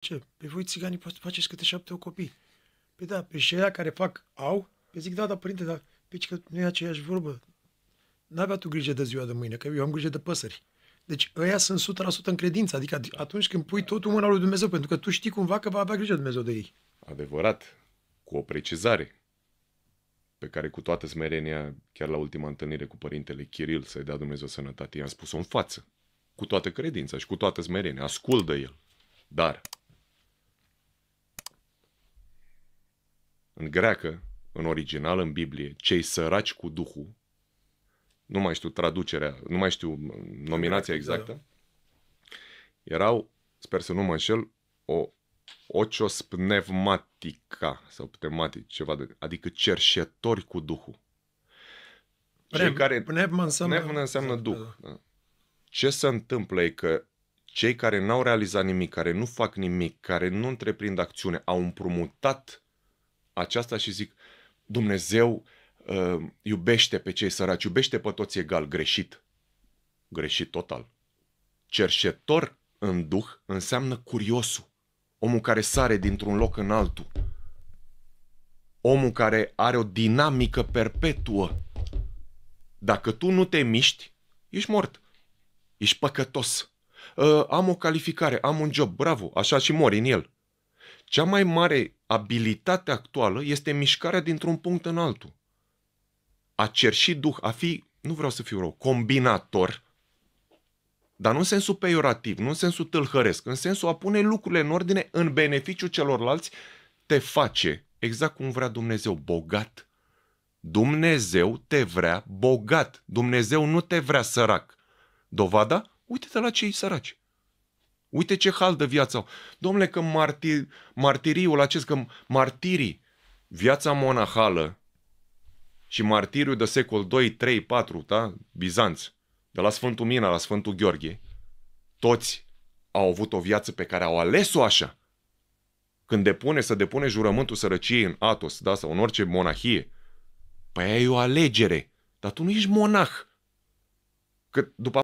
Ce? Pe păi voi țiganii faceți câte șapte o copii. Pe păi da, pe și care fac au, pe păi zic, da, da, părinte, dar pe că nu e aceeași vorbă. N-avea tu grijă de ziua de mâine, că eu am grijă de păsări. Deci ăia sunt 100% în credință, adică atunci când pui totul mâna lui Dumnezeu, pentru că tu știi cumva că va avea grijă Dumnezeu de ei. Adevărat, cu o precizare, pe care cu toată smerenia, chiar la ultima întâlnire cu părintele Chiril, să-i dea Dumnezeu sănătate, i-am spus-o în față, cu toată credința și cu toată smerenia, ascultă el. Dar în greacă, în original, în Biblie, cei săraci cu Duhul, nu mai știu traducerea, nu mai știu nominația exactă, da. erau, sper să nu mă înșel, o ocios pneumatica sau pneumatic, ceva de, adică cerșetori cu Duhul. Pnev, cei care, pneumă înseamnă, pneumă înseamnă exact, Duh. Da, da. da. Ce se întâmplă e că cei care n-au realizat nimic, care nu fac nimic, care nu întreprind acțiune, au împrumutat aceasta și zic, Dumnezeu uh, iubește pe cei săraci, iubește pe toți egal, greșit. Greșit total. Cerșetor în duh înseamnă curiosul. Omul care sare dintr-un loc în altul. Omul care are o dinamică perpetuă. Dacă tu nu te miști, ești mort. Ești păcătos. Uh, am o calificare, am un job, bravo, așa și mori în el. Cea mai mare abilitatea actuală este mișcarea dintr-un punct în altul. A cerși duh, a fi, nu vreau să fiu rău, combinator, dar nu în sensul peiorativ, nu în sensul tâlhăresc, în sensul a pune lucrurile în ordine în beneficiu celorlalți, te face exact cum vrea Dumnezeu, bogat. Dumnezeu te vrea bogat. Dumnezeu nu te vrea sărac. Dovada? Uite-te la cei săraci. Uite ce hal de viață au. Domnule, că martir, martiriul acest, că martirii, viața monahală și martiriul de secol 2, 3, 4, da? Bizanț, de la Sfântul Mina la Sfântul Gheorghe, toți au avut o viață pe care au ales-o așa. Când depune, să depune jurământul sărăciei în Atos, da, sau în orice monahie, păi e o alegere, dar tu nu ești monah. Că după